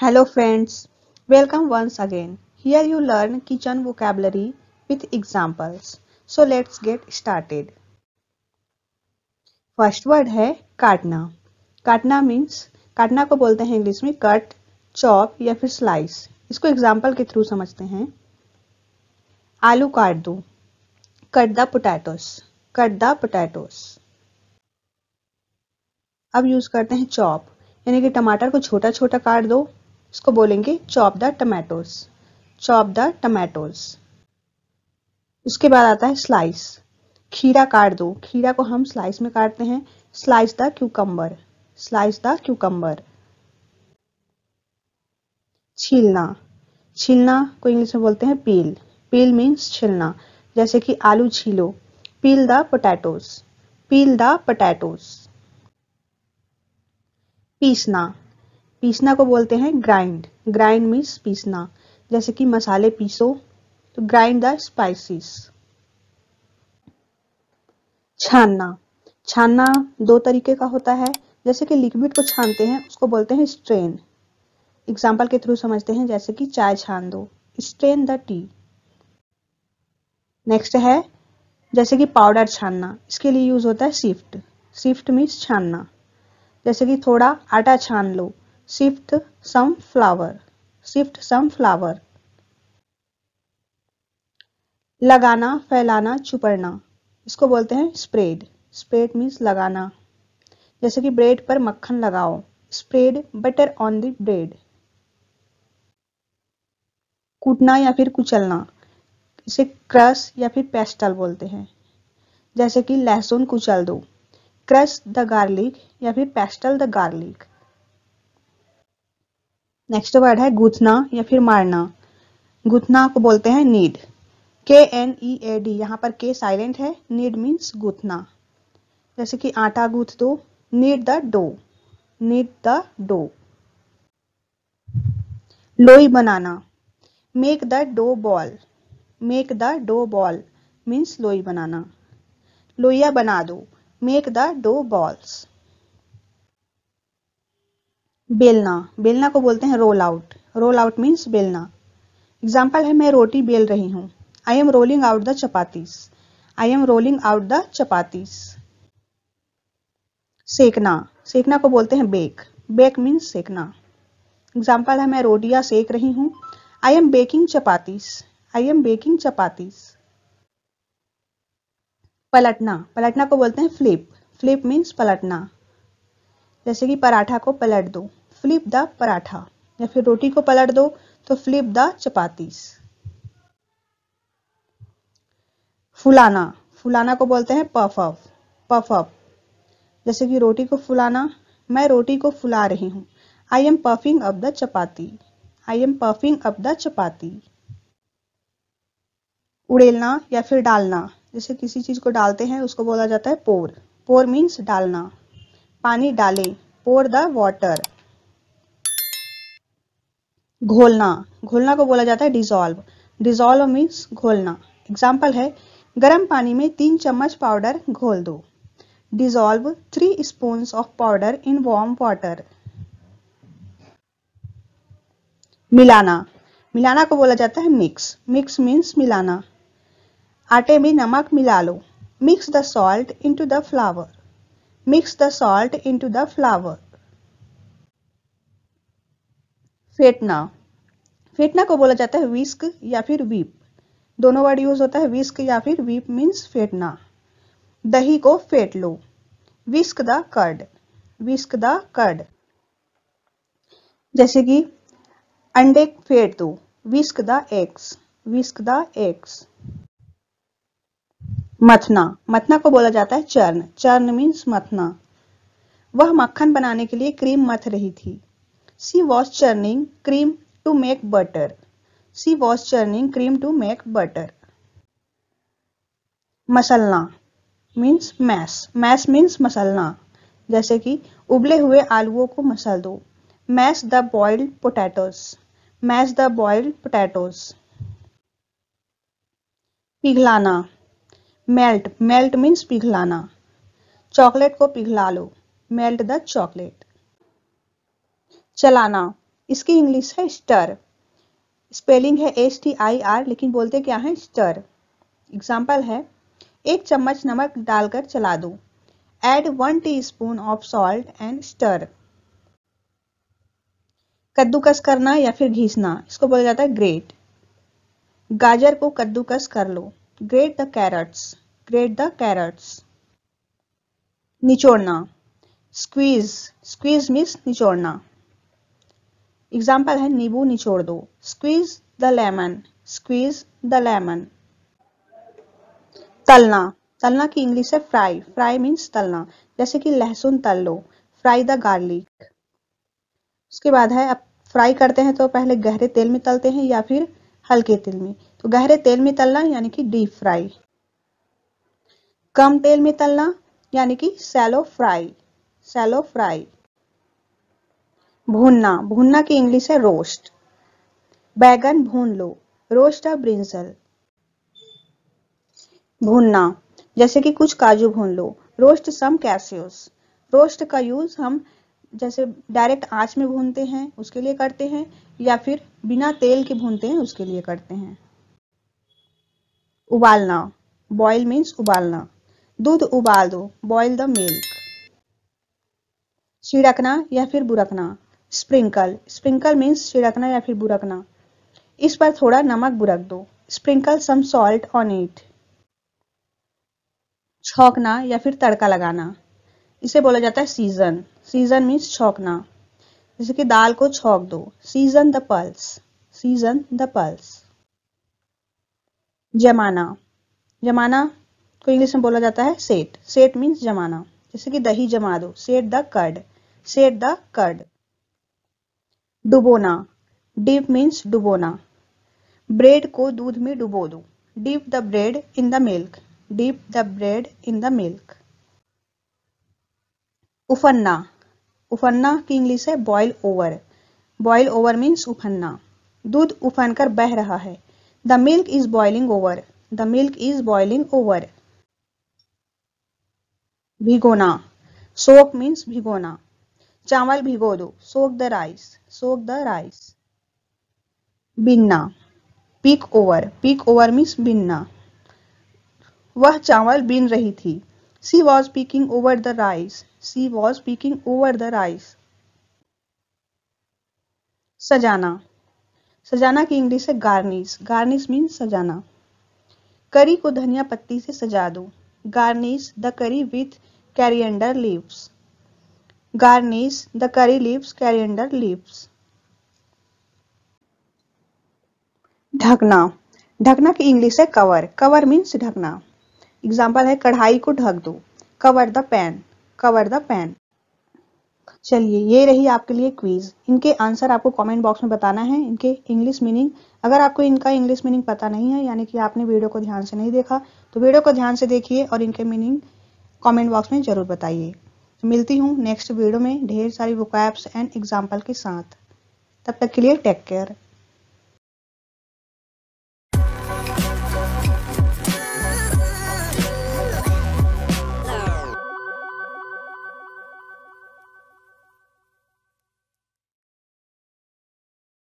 Hello friends, welcome once again. Here you learn kitchen vocabulary with examples. So let's get started. First word है काटना काटना means काटना को बोलते हैं इंग्लिश में कट चॉप या फिर स्लाइस इसको एग्जाम्पल के थ्रू समझते हैं आलू काट दो cut the potatoes cut the potatoes अब यूज करते हैं चॉप यानी कि टमाटर को छोटा छोटा काट दो इसको बोलेंगे chop the tomatoes chop the tomatoes उसके बाद आता है स्लाइस खीरा काट दो खीरा को हम स्लाइस में काटते हैं slice the cucumber slice the cucumber छीलना छीलना को इंग्लिश में बोलते हैं पील पील मीन्स छिलना जैसे कि आलू छीलो peel the potatoes peel the potatoes पीसना पीसना को बोलते हैं ग्राइंड ग्राइंड मीन्स पीसना जैसे कि मसाले पीसो तो ग्राइंड द स्पाइसिस छानना छानना दो तरीके का होता है जैसे कि लिक्विड को छानते हैं उसको बोलते हैं स्ट्रेन एग्जाम्पल के थ्रू समझते हैं जैसे कि चाय छान दो स्ट्रेन द टी नेक्स्ट है जैसे कि पाउडर छानना इसके लिए यूज होता है सिफ्ट सिफ्ट मीन्स छानना जैसे कि थोड़ा आटा छान लो shift some flower shift some flower लगाना फैलाना छुपड़ना इसको बोलते हैं स्प्रेड स्प्रेड मीन्स लगाना जैसे कि ब्रेड पर मक्खन लगाओ spread butter on the bread कूटना या फिर कुचलना इसे क्रस या फिर पेस्टल बोलते हैं जैसे कि लहसुन कुचल दो क्रश द गार्लिक या फिर pestle the garlic next word है गुथना या फिर मारना गुथना को बोलते हैं नीड के एन ई ए डी यहाँ पर के साइलेंट है नीड मीन्स गुथना जैसे कि आटा गूंथ दो knead the dough knead the dough लोई बनाना make the dough ball make the dough ball means लोई बनाना लोइया बना दो मेक द डो बॉल्स बेलना बेलना को बोलते हैं roll out roll out means बेलना एग्जाम्पल है मैं रोटी बेल रही हूँ I am rolling out the chapatis I am rolling out the chapatis सेकना सेकना को बोलते हैं बेक बेक मीन्स सेकना एग्जाम्पल है मैं रोटियां सेक रही हूँ I am baking chapatis I am baking chapatis पलटना पलटना को बोलते हैं फ्लिप फ्लिप मीन्स पलटना जैसे कि पराठा को पलट दो फ्लिप द पराठा या फिर रोटी को पलट दो तो फ्लिप द चपातीस फुलाना फुलाना को बोलते हैं पफ अप पफ अप जैसे कि रोटी को फुलाना मैं रोटी को फुला रही हूँ I am puffing up the chapati I am puffing up the chapati उड़ेलना या फिर डालना जैसे किसी चीज को डालते हैं उसको बोला जाता है पोर पोर मीन्स डालना पानी डालें पोर द वॉटर घोलना घोलना को बोला जाता है डिजोल्व डिजोल्व मीन्स घोलना एग्जाम्पल है गर्म पानी में तीन चम्मच पाउडर घोल दो dissolve three spoon of powder in warm water मिलाना मिलाना को बोला जाता है मिक्स मिक्स मीन्स मिलाना आटे में नमक मिला लो mix the salt into the flour Mix the salt into the flour. फेटना फेटना को बोला जाता है विस्क या फिर वीप दोनों वर्ड यूज होता है विस्क या फिर वीप मीन्स फेटना दही को फेट लो whisk the curd whisk the curd जैसे कि अंडे फेट दो whisk the eggs whisk the eggs मथना मथना को बोला जाता है चर्न चर्न मीन्स मथना वह मक्खन बनाने के लिए क्रीम मथ रही थी she was churning cream to make butter she was churning cream to make butter मसलना मीन्स मैस मैस मीन्स मसलना जैसे कि उबले हुए आलुओं को मसल दो mash the boiled potatoes mash the boiled potatoes पिघलाना मेल्ट मेल्ट मीन्स पिघलाना चॉकलेट को पिघला लो मेल्ट द चॉकलेट चलाना इसकी इंग्लिश है स्टर स्पेलिंग है एस टी आई आर लेकिन बोलते क्या है स्टर एग्जाम्पल है एक चम्मच नमक डालकर चला दो add one teaspoon of salt and stir कद्दूकस करना या फिर घिसना इसको बोला जाता है ग्रेट गाजर को कद्दूकस कर लो grate the carrots grate the carrots निचोड़ना स्क्वीज स्क्वीज मीन्स निचोड़ना एग्जाम्पल है नींबू निचोड़ दो squeeze the lemon squeeze the lemon तलना तलना की इंग्लिश है फ्राई फ्राई मीन्स तलना जैसे कि लहसुन तल लो फ्राई द गार्लिक उसके बाद है अब फ्राई करते हैं तो पहले गहरे तेल में तलते हैं या फिर हल्के तेल में तो गहरे तेल में तलना यानी कि डीप फ्राई कम तेल में तलना यानी कि सैलो फ्राई सैलो फ्राई भूनना भूनना की इंग्लिश है रोस्ट बैगन भून लो रोस्ट और ब्रिंजल भूनना जैसे कि कुछ काजू भून लो रोस्ट सम कैसियोस रोस्ट का यूज हम जैसे डायरेक्ट आंच में भूनते हैं उसके लिए करते हैं या फिर बिना तेल के भूनते हैं उसके लिए करते हैं उबालना बॉयल मीन्स उबालना दूध उबाल दो बॉयल द मिल्क छिड़कना या फिर बुरकना स्प्रिंकल स्प्रिंकल मीन्स छिड़कना या फिर बुरकना इस पर थोड़ा नमक बुरक दो sprinkle some salt on it छौकना या फिर तड़का लगाना इसे बोला जाता है सीजन सीजन मीन्स छोंकना जैसे कि दाल को छोंक दो season the pulse season the pulse जमाना जमाना को इंग्लिश में बोला जाता है सेट सेट मीन्स जमाना जैसे कि दही जमा दो set the curd set the curd डुबोना डीप मीन्स डुबोना ब्रेड को दूध में डुबो दो deep the bread in the milk deep the bread in the milk उफन्ना उफन्ना की इंग्लिश है boil over boil over means उफन्ना दूध उफन कर बह रहा है The milk is boiling over. The milk is boiling over. Bhigona. Soak means bhigona. चावल भिगो दो soak the rice soak the rice बिन्ना pick over pick over means बिन्ना वह चावल बिन रही थी she was picking over the rice she was picking over the rice सजाना सजाना की इंग्लिश है गार्निश गार्निश मीन सजाना करी को धनिया पत्ती से सजा दो garnish the curry with coriander leaves garnish the curry leaves coriander leaves ढकना ढकना की इंग्लिश है कवर कवर मीन्स ढकना एग्जाम्पल है कढ़ाई को ढक दो cover the pan cover the pan चलिए ये रही आपके लिए क्वीज इनके आंसर आपको कमेंट बॉक्स में बताना है इनके इंग्लिश मीनिंग अगर आपको इनका इंग्लिश मीनिंग पता नहीं है यानी कि आपने वीडियो को ध्यान से नहीं देखा तो वीडियो को ध्यान से देखिए और इनके मीनिंग कमेंट बॉक्स में जरूर बताइए तो मिलती हूँ नेक्स्ट वीडियो में ढेर सारी वोकैब्स एंड एग्जाम्पल के साथ तब तक के लिए टेक केयर